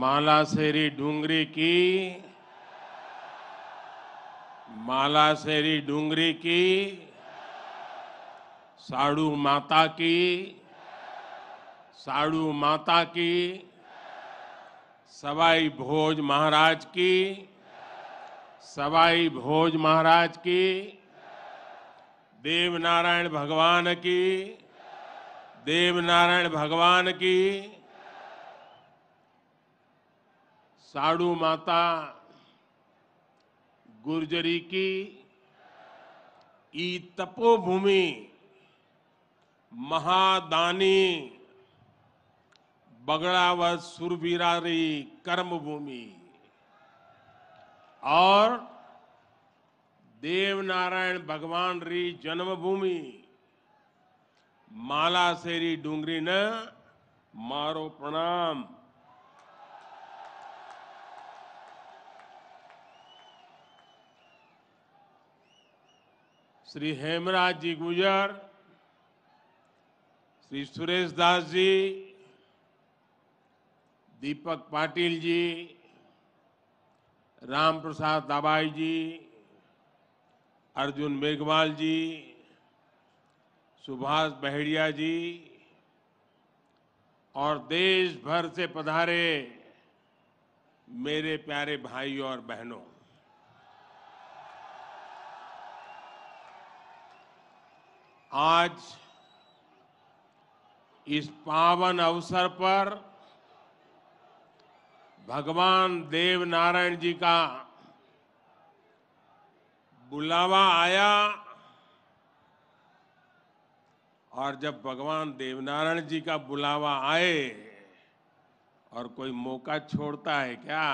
मालाशेरी डूंगरी की मालाशेरी डूंगरी की साड़ू माता की साड़ू माता की सवाई भोज महाराज की सवाई भोज महाराज की देव नारायण भगवान की देव नारायण भगवान की साड़ू माता गुर्जरी की ई तपोभूमि महादानी बगड़ावत कर्म कर्मभूमि और देवनारायण भगवान री जन्मभूमि माला सेरी डूंगरी न मारो प्रणाम श्री हेमराज जी गुजर श्री सुरेश दास जी दीपक पाटिल जी राम प्रसाद दाबाई जी अर्जुन मेघवाल जी सुभाष बहेड़िया जी और देश भर से पधारे मेरे प्यारे भाई और बहनों आज इस पावन अवसर पर भगवान देव नारायण जी का बुलावा आया और जब भगवान देवनारायण जी का बुलावा आए और कोई मौका छोड़ता है क्या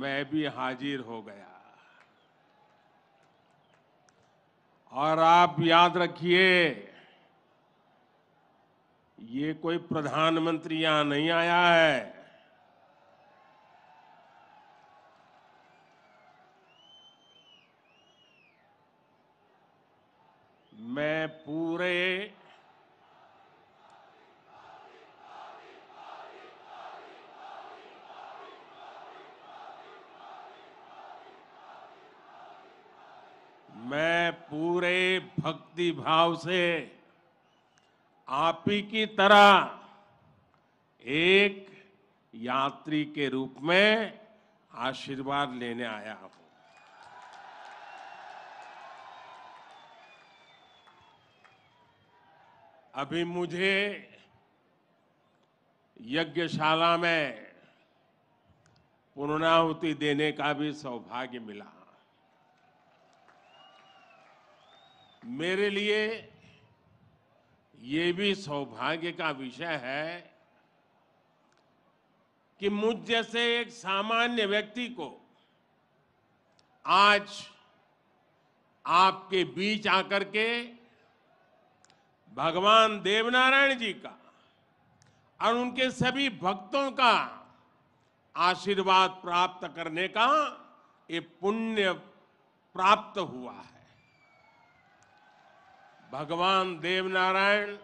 मैं भी हाजिर हो गया और आप याद रखिए ये कोई प्रधानमंत्री यहां नहीं आया है मैं पूरे भक्ति भाव से आप ही की तरह एक यात्री के रूप में आशीर्वाद लेने आया हूं अभी मुझे यज्ञशाला में पूर्णाहुति देने का भी सौभाग्य मिला मेरे लिए ये भी सौभाग्य का विषय है कि मुझ जैसे एक सामान्य व्यक्ति को आज आपके बीच आकर के भगवान देवनारायण जी का और उनके सभी भक्तों का आशीर्वाद प्राप्त करने का ये पुण्य प्राप्त हुआ है भगवान देवनारायण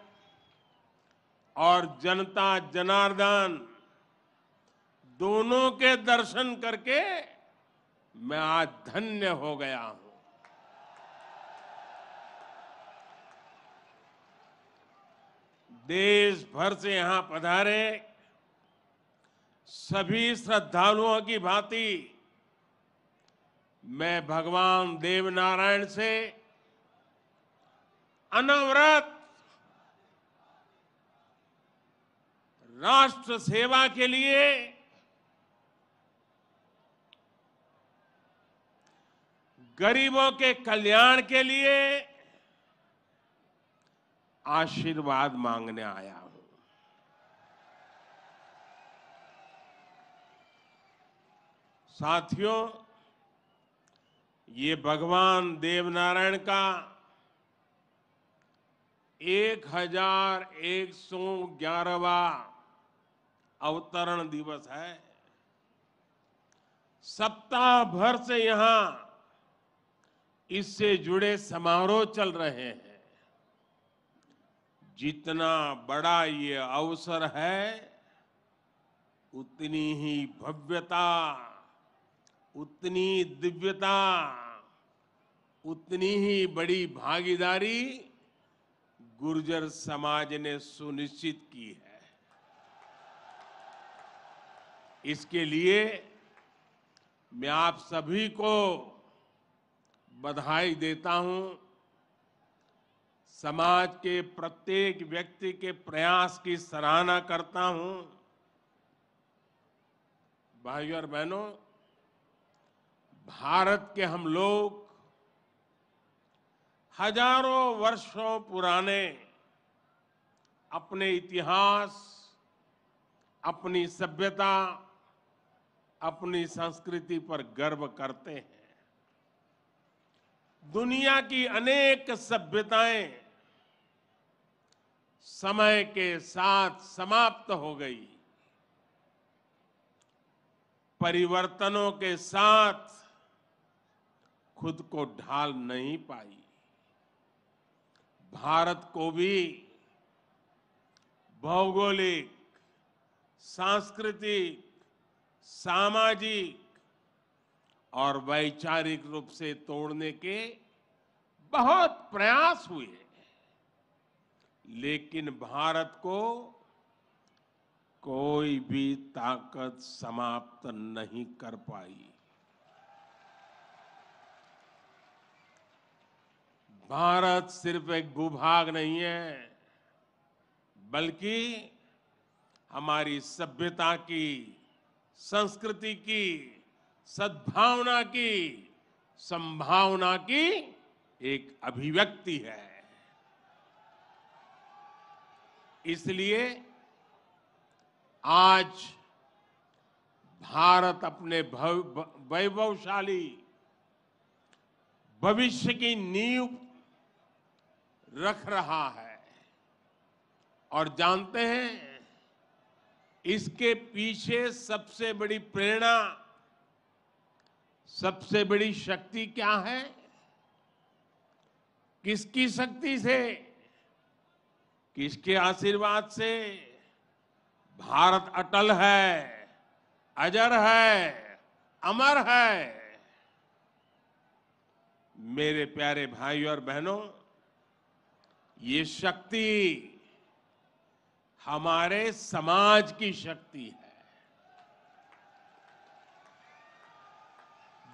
और जनता जनार्दन दोनों के दर्शन करके मैं आज धन्य हो गया हूं देश भर से यहां पधारे सभी श्रद्धालुओं की भांति मैं भगवान देवनारायण से अनवरत राष्ट्र सेवा के लिए गरीबों के कल्याण के लिए आशीर्वाद मांगने आया हूं साथियों ये भगवान देवनारायण का एक हजार एक सौ ग्यारहवा अवतरण दिवस है सप्ताह भर से यहां इससे जुड़े समारोह चल रहे हैं जितना बड़ा ये अवसर है उतनी ही भव्यता उतनी दिव्यता उतनी ही बड़ी भागीदारी गुर्जर समाज ने सुनिश्चित की है इसके लिए मैं आप सभी को बधाई देता हूं समाज के प्रत्येक व्यक्ति के प्रयास की सराहना करता हूं भाइयों और बहनों भारत के हम लोग हजारों वर्षों पुराने अपने इतिहास अपनी सभ्यता अपनी संस्कृति पर गर्व करते हैं दुनिया की अनेक सभ्यताएं समय के साथ समाप्त हो गई परिवर्तनों के साथ खुद को ढाल नहीं पाई भारत को भी भौगोलिक सांस्कृतिक सामाजिक और वैचारिक रूप से तोड़ने के बहुत प्रयास हुए लेकिन भारत को कोई भी ताकत समाप्त नहीं कर पाई भारत सिर्फ एक भूभाग नहीं है बल्कि हमारी सभ्यता की संस्कृति की सद्भावना की संभावना की एक अभिव्यक्ति है इसलिए आज भारत अपने वैभवशाली भविष्य की नींव रख रहा है और जानते हैं इसके पीछे सबसे बड़ी प्रेरणा सबसे बड़ी शक्ति क्या है किसकी शक्ति से किसके आशीर्वाद से भारत अटल है अजर है अमर है मेरे प्यारे भाई और बहनों ये शक्ति हमारे समाज की शक्ति है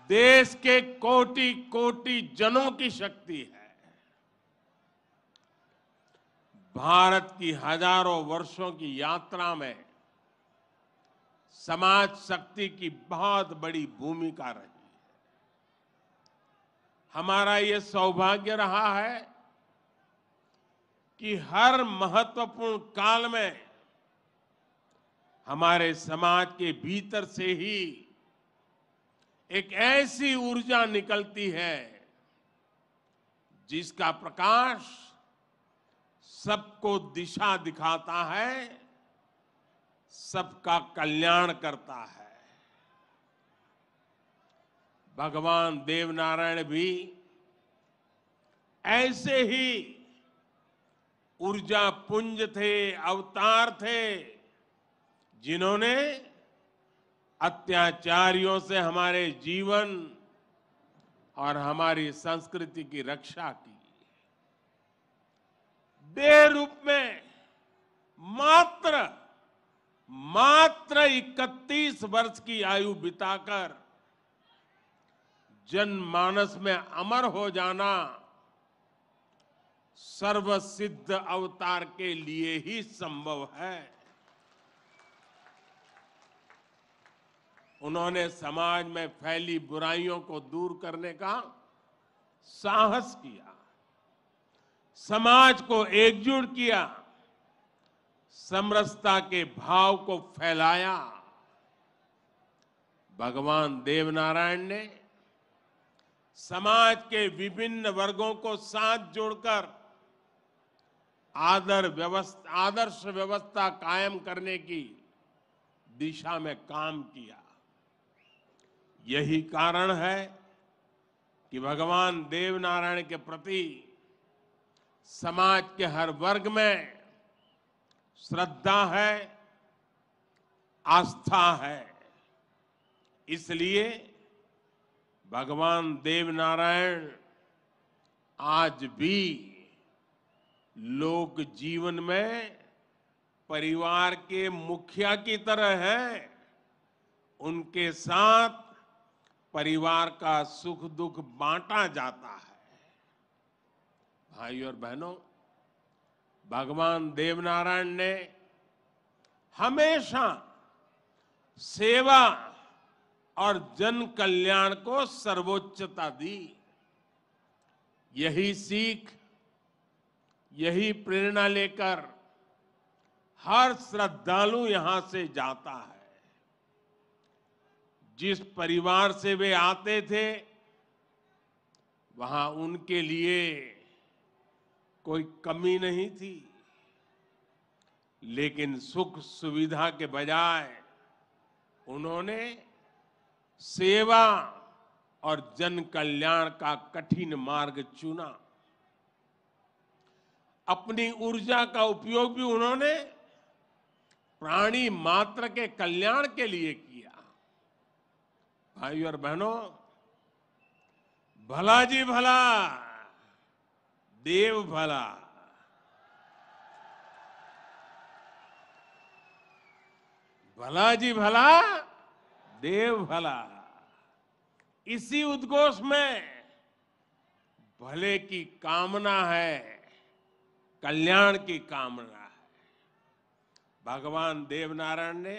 देश के कोटि कोटि जनों की शक्ति है भारत की हजारों वर्षों की यात्रा में समाज शक्ति की बहुत बड़ी भूमिका रही है हमारा ये सौभाग्य रहा है कि हर महत्वपूर्ण काल में हमारे समाज के भीतर से ही एक ऐसी ऊर्जा निकलती है जिसका प्रकाश सबको दिशा दिखाता है सबका कल्याण करता है भगवान देवनारायण भी ऐसे ही ऊर्जा पुंज थे अवतार थे जिन्होंने अत्याचारियों से हमारे जीवन और हमारी संस्कृति की रक्षा की देह रूप में मात्र मात्र 31 वर्ष की आयु बिताकर जनमानस में अमर हो जाना सर्वसिद्ध अवतार के लिए ही संभव है उन्होंने समाज में फैली बुराइयों को दूर करने का साहस किया समाज को एकजुट किया समरसता के भाव को फैलाया भगवान देवनारायण ने समाज के विभिन्न वर्गों को साथ जोड़कर आदर व्यवस्था आदर्श व्यवस्था कायम करने की दिशा में काम किया यही कारण है कि भगवान देवनारायण के प्रति समाज के हर वर्ग में श्रद्धा है आस्था है इसलिए भगवान देवनारायण आज भी लोक जीवन में परिवार के मुखिया की तरह है उनके साथ परिवार का सुख दुख बांटा जाता है भाई और बहनों भगवान देवनारायण ने हमेशा सेवा और जन कल्याण को सर्वोच्चता दी यही सीख यही प्रेरणा लेकर हर श्रद्धालु यहां से जाता है जिस परिवार से वे आते थे वहां उनके लिए कोई कमी नहीं थी लेकिन सुख सुविधा के बजाय उन्होंने सेवा और जन कल्याण का कठिन मार्ग चुना अपनी ऊर्जा का उपयोग भी उन्होंने प्राणी मात्र के कल्याण के लिए किया भाई और बहनों भला जी भला देव भला भला जी भला देव भला इसी उद्घोष में भले की कामना है कल्याण की कामना है भगवान देवनारायण ने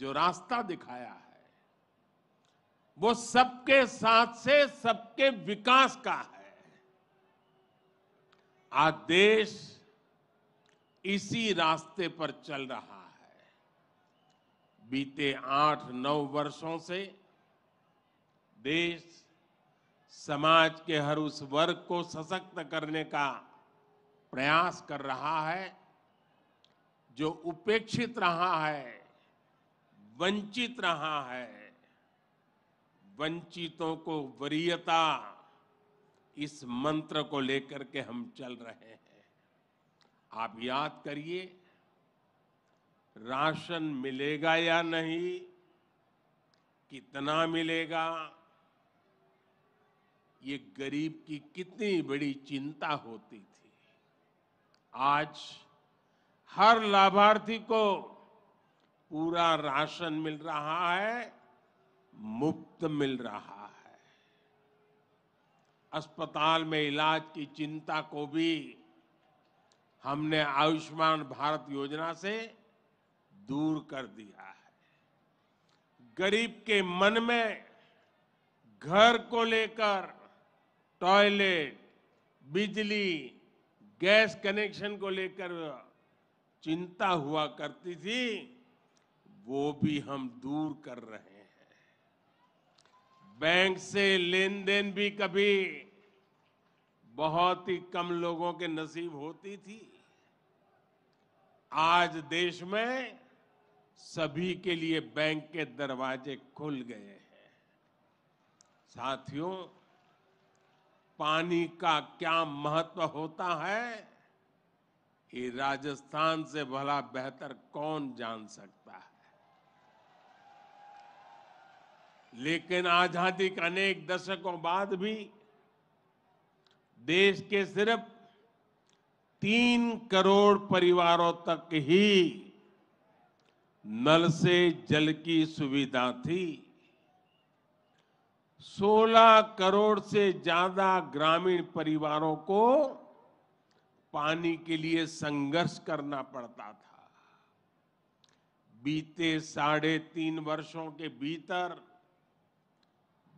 जो रास्ता दिखाया है वो सबके साथ से सबके विकास का है आज देश इसी रास्ते पर चल रहा है बीते आठ नौ वर्षों से देश समाज के हर उस वर्ग को सशक्त करने का प्रयास कर रहा है जो उपेक्षित रहा है वंचित रहा है वंचितों को वरीयता इस मंत्र को लेकर के हम चल रहे हैं आप याद करिए राशन मिलेगा या नहीं कितना मिलेगा ये गरीब की कितनी बड़ी चिंता होती थी आज हर लाभार्थी को पूरा राशन मिल रहा है मुफ्त मिल रहा है अस्पताल में इलाज की चिंता को भी हमने आयुष्मान भारत योजना से दूर कर दिया है गरीब के मन में घर को लेकर टॉयलेट बिजली गैस कनेक्शन को लेकर चिंता हुआ करती थी वो भी हम दूर कर रहे हैं बैंक से लेन देन भी कभी बहुत ही कम लोगों के नसीब होती थी आज देश में सभी के लिए बैंक के दरवाजे खुल गए हैं साथियों पानी का क्या महत्व होता है ये राजस्थान से भला बेहतर कौन जान सकता है लेकिन आजादी के अनेक दशकों बाद भी देश के सिर्फ तीन करोड़ परिवारों तक ही नल से जल की सुविधा थी 16 करोड़ से ज्यादा ग्रामीण परिवारों को पानी के लिए संघर्ष करना पड़ता था बीते साढ़े तीन वर्षों के भीतर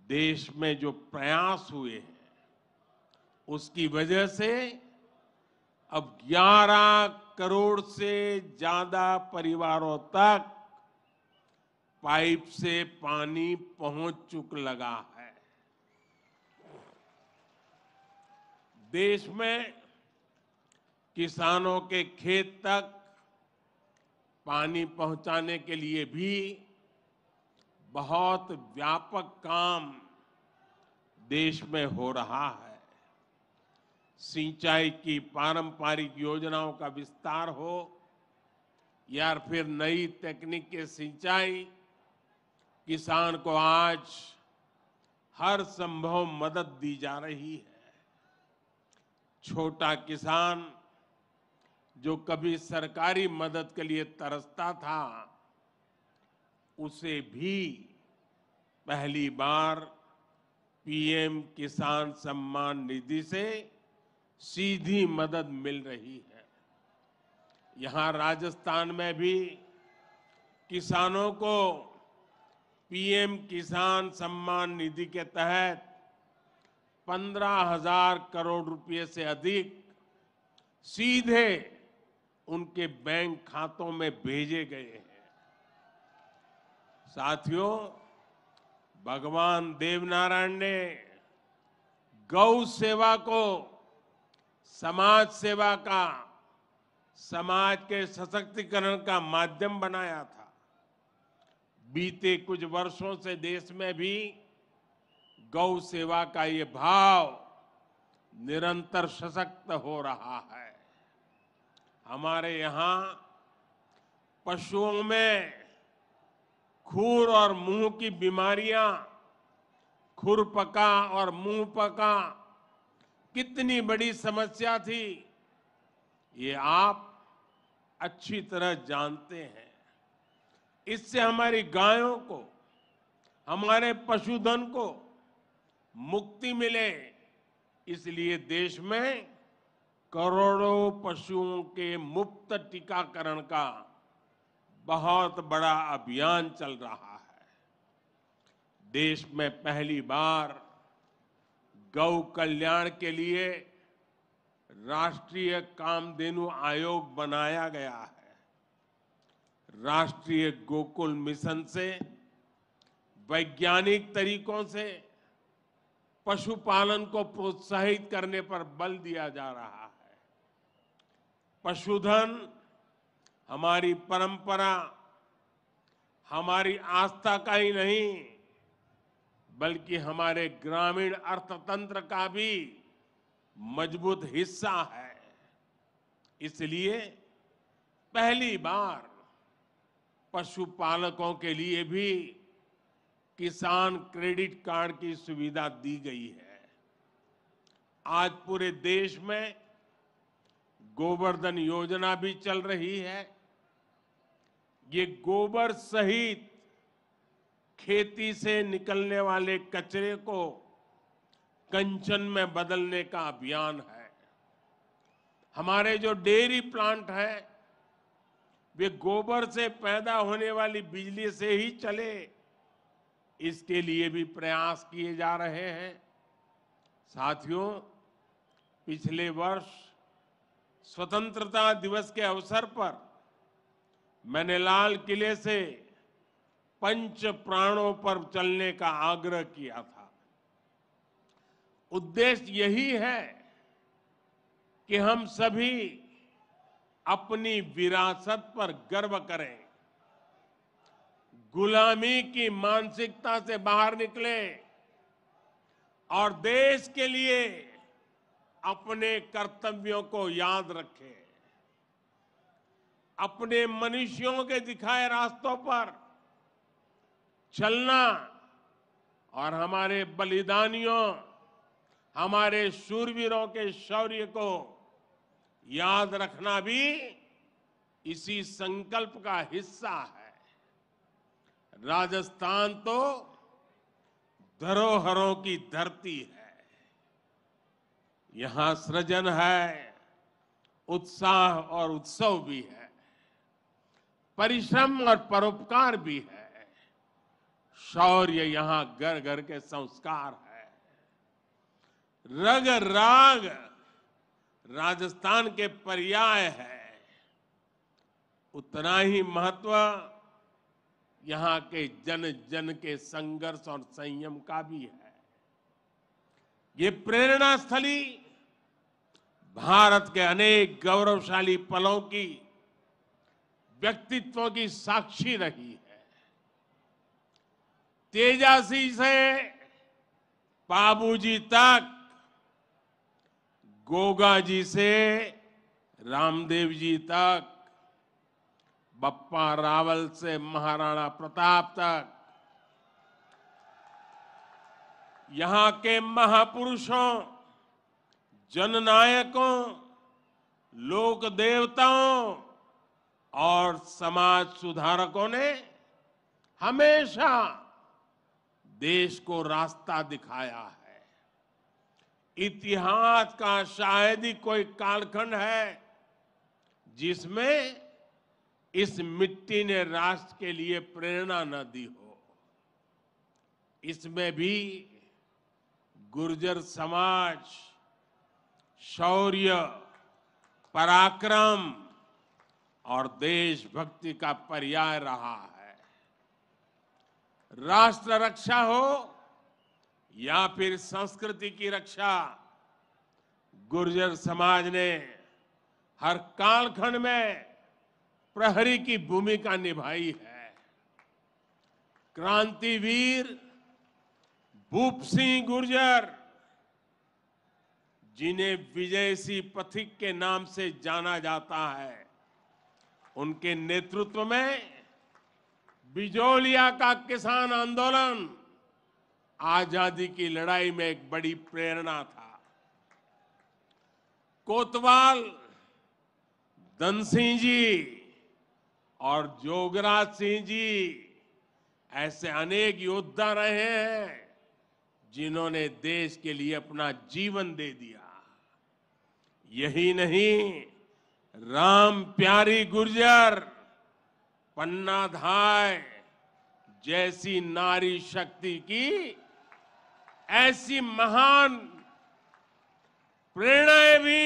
देश में जो प्रयास हुए हैं उसकी वजह से अब 11 करोड़ से ज्यादा परिवारों तक पाइप से पानी पहुंच चुक लगा है देश में किसानों के खेत तक पानी पहुंचाने के लिए भी बहुत व्यापक काम देश में हो रहा है सिंचाई की पारंपरिक योजनाओं का विस्तार हो या फिर नई तकनीक के सिंचाई किसान को आज हर संभव मदद दी जा रही है छोटा किसान जो कभी सरकारी मदद के लिए तरसता था उसे भी पहली बार पीएम किसान सम्मान निधि से सीधी मदद मिल रही है यहाँ राजस्थान में भी किसानों को पीएम किसान सम्मान निधि के तहत पंद्रह हजार करोड़ रुपए से अधिक सीधे उनके बैंक खातों में भेजे गए हैं साथियों भगवान देवनारायण ने गौ सेवा को समाज सेवा का समाज के सशक्तिकरण का माध्यम बनाया था बीते कुछ वर्षों से देश में भी गौ सेवा का ये भाव निरंतर सशक्त हो रहा है हमारे यहाँ पशुओं में खुर और मुंह की बीमारियां खुर पका और मुंह पका कितनी बड़ी समस्या थी ये आप अच्छी तरह जानते हैं इससे हमारी गायों को हमारे पशुधन को मुक्ति मिले इसलिए देश में करोड़ों पशुओं के मुफ्त टीकाकरण का बहुत बड़ा अभियान चल रहा है देश में पहली बार गौ कल्याण के लिए राष्ट्रीय कामधेनु आयोग बनाया गया है राष्ट्रीय गोकुल मिशन से वैज्ञानिक तरीकों से पशुपालन को प्रोत्साहित करने पर बल दिया जा रहा है पशुधन हमारी परंपरा हमारी आस्था का ही नहीं बल्कि हमारे ग्रामीण अर्थतंत्र का भी मजबूत हिस्सा है इसलिए पहली बार पशुपालकों के लिए भी किसान क्रेडिट कार्ड की सुविधा दी गई है आज पूरे देश में गोवर्धन योजना भी चल रही है ये गोबर सहित खेती से निकलने वाले कचरे को कंचन में बदलने का अभियान है हमारे जो डेयरी प्लांट है वे गोबर से पैदा होने वाली बिजली से ही चले इसके लिए भी प्रयास किए जा रहे हैं साथियों पिछले वर्ष स्वतंत्रता दिवस के अवसर पर मैंने लाल किले से पंच प्राणों पर चलने का आग्रह किया था उद्देश्य यही है कि हम सभी अपनी विरासत पर गर्व करें गुलामी की मानसिकता से बाहर निकले और देश के लिए अपने कर्तव्यों को याद रखें अपने मनुष्यों के दिखाए रास्तों पर चलना और हमारे बलिदानियों हमारे शूरवीरों के शौर्य को याद रखना भी इसी संकल्प का हिस्सा है राजस्थान तो धरोहरों की धरती है यहां सृजन है उत्साह और उत्सव भी है परिश्रम और परोपकार भी है शौर्य यहां घर घर के संस्कार है रग राग राजस्थान के पर्याय है उतना ही महत्व यहाँ के जन जन के संघर्ष और संयम का भी है ये प्रेरणा स्थली भारत के अनेक गौरवशाली पलों की व्यक्तित्वों की साक्षी रही है तेजासी से बाबूजी तक गोगा जी से रामदेव जी तक बप्पा रावल से महाराणा प्रताप तक यहां के महापुरुषों जननायकों लोक देवताओं और समाज सुधारकों ने हमेशा देश को रास्ता दिखाया है इतिहास का शायद ही कोई कालखंड है जिसमें इस मिट्टी ने राष्ट्र के लिए प्रेरणा न दी हो इसमें भी गुर्जर समाज शौर्य पराक्रम और देशभक्ति का पर्याय रहा है राष्ट्र रक्षा हो या फिर संस्कृति की रक्षा गुर्जर समाज ने हर कालखंड में प्रहरी की भूमिका निभाई है क्रांतिवीर भूप सिंह गुर्जर जिन्हें विजय सिंह पथिक के नाम से जाना जाता है उनके नेतृत्व में बिजोलिया का किसान आंदोलन आजादी की लड़ाई में एक बड़ी प्रेरणा था कोतवाल धन सिंह जी और जोगराज सिंह जी ऐसे अनेक योद्धा रहे हैं जिन्होंने देश के लिए अपना जीवन दे दिया यही नहीं राम प्यारी गुर्जर पन्ना धाय जैसी नारी शक्ति की ऐसी महान प्रेरणाएं भी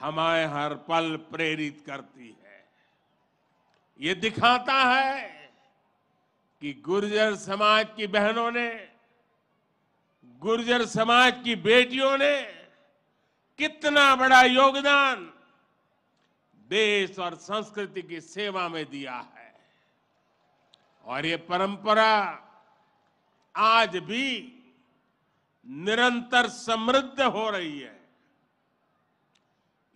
हमारे हर पल प्रेरित करती है ये दिखाता है कि गुर्जर समाज की बहनों ने गुर्जर समाज की बेटियों ने कितना बड़ा योगदान देश और संस्कृति की सेवा में दिया है और ये परंपरा आज भी निरंतर समृद्ध हो रही है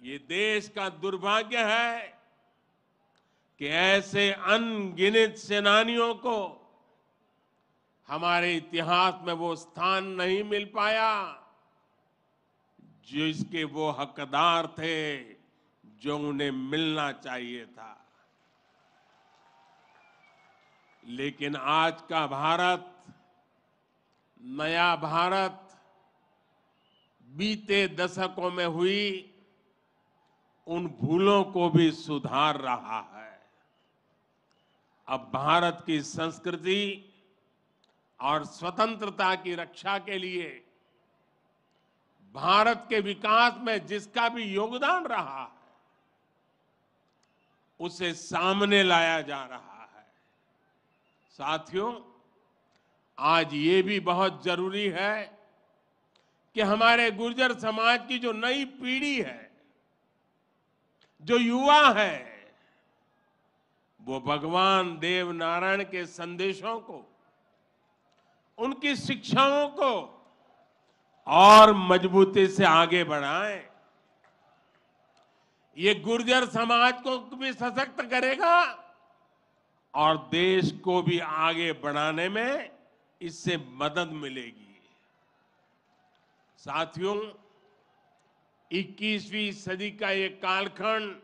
ये देश का दुर्भाग्य है कि ऐसे अनगिनत सेनानियों को हमारे इतिहास में वो स्थान नहीं मिल पाया जिसके वो हकदार थे जो उन्हें मिलना चाहिए था लेकिन आज का भारत नया भारत बीते दशकों में हुई उन भूलों को भी सुधार रहा है अब भारत की संस्कृति और स्वतंत्रता की रक्षा के लिए भारत के विकास में जिसका भी योगदान रहा है उसे सामने लाया जा रहा है साथियों आज ये भी बहुत जरूरी है कि हमारे गुर्जर समाज की जो नई पीढ़ी है जो युवा है वो भगवान देव नारायण के संदेशों को उनकी शिक्षाओं को और मजबूती से आगे बढ़ाएं ये गुर्जर समाज को भी सशक्त करेगा और देश को भी आगे बढ़ाने में इससे मदद मिलेगी साथियों 21वीं सदी का ये कालखंड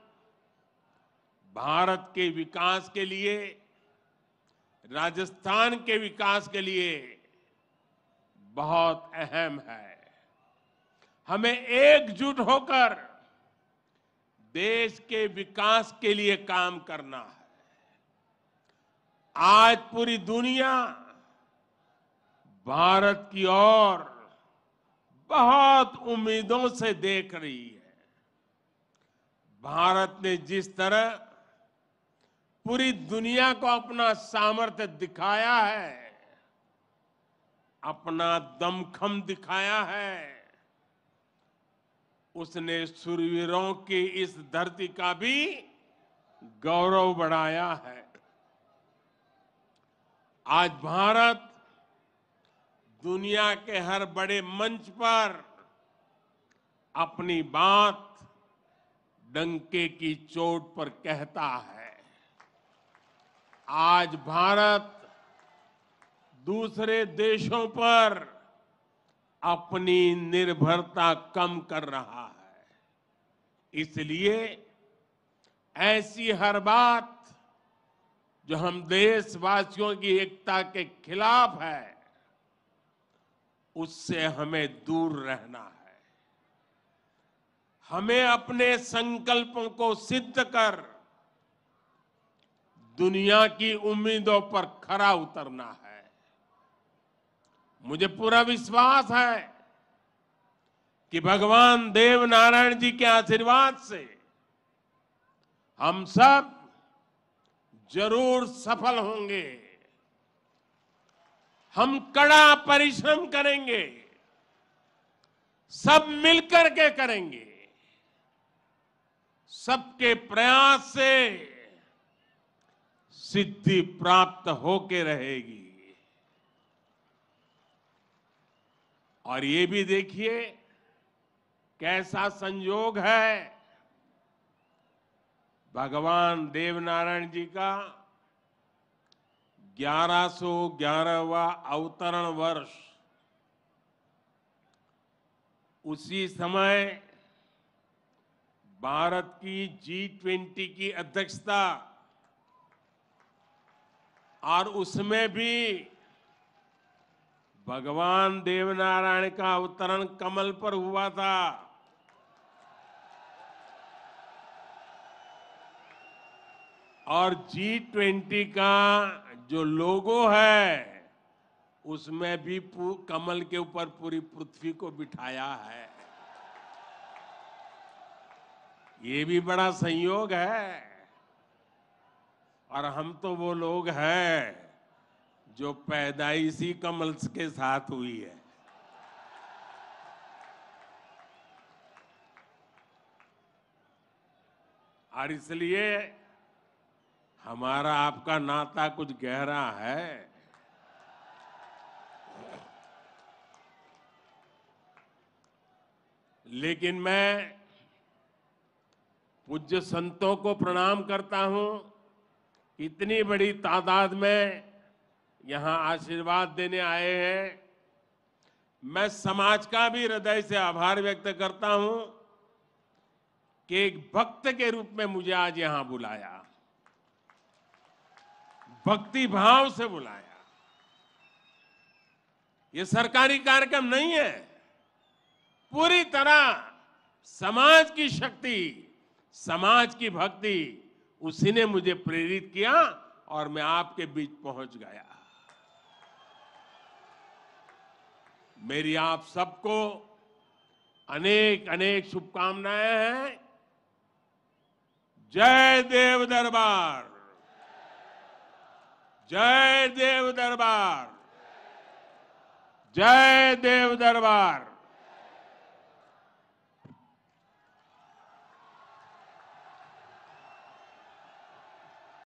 भारत के विकास के लिए राजस्थान के विकास के लिए बहुत अहम है हमें एकजुट होकर देश के विकास के लिए काम करना है आज पूरी दुनिया भारत की ओर बहुत उम्मीदों से देख रही है भारत ने जिस तरह पूरी दुनिया को अपना सामर्थ्य दिखाया है अपना दमखम दिखाया है उसने सुरवीरों की इस धरती का भी गौरव बढ़ाया है आज भारत दुनिया के हर बड़े मंच पर अपनी बात डंके की चोट पर कहता है आज भारत दूसरे देशों पर अपनी निर्भरता कम कर रहा है इसलिए ऐसी हर बात जो हम देशवासियों की एकता के खिलाफ है उससे हमें दूर रहना है हमें अपने संकल्पों को सिद्ध कर दुनिया की उम्मीदों पर खरा उतरना है मुझे पूरा विश्वास है कि भगवान देव नारायण जी के आशीर्वाद से हम सब जरूर सफल होंगे हम कड़ा परिश्रम करेंगे सब मिलकर के करेंगे सबके प्रयास से सिद्धि प्राप्त होके रहेगी और ये भी देखिए कैसा संयोग है भगवान देवनारायण जी का 1111वां अवतरण वर्ष उसी समय भारत की जी ट्वेंटी की अध्यक्षता और उसमें भी भगवान देवनारायण का अवतरण कमल पर हुआ था और जी ट्वेंटी का जो लोगो है उसमें भी कमल के ऊपर पूरी पृथ्वी को बिठाया है ये भी बड़ा संयोग है और हम तो वो लोग हैं जो पैदाइशी कमल के साथ हुई है और इसलिए हमारा आपका नाता कुछ गहरा है लेकिन मैं पूज्य संतों को प्रणाम करता हूं इतनी बड़ी तादाद में यहां आशीर्वाद देने आए हैं मैं समाज का भी हृदय से आभार व्यक्त करता हूं कि एक भक्त के रूप में मुझे आज यहां बुलाया भक्ति भाव से बुलाया ये सरकारी कार्यक्रम नहीं है पूरी तरह समाज की शक्ति समाज की भक्ति उसी ने मुझे प्रेरित किया और मैं आपके बीच पहुंच गया मेरी आप सबको अनेक अनेक शुभकामनाएं हैं जय देव दरबार जय देव दरबार जय देव दरबार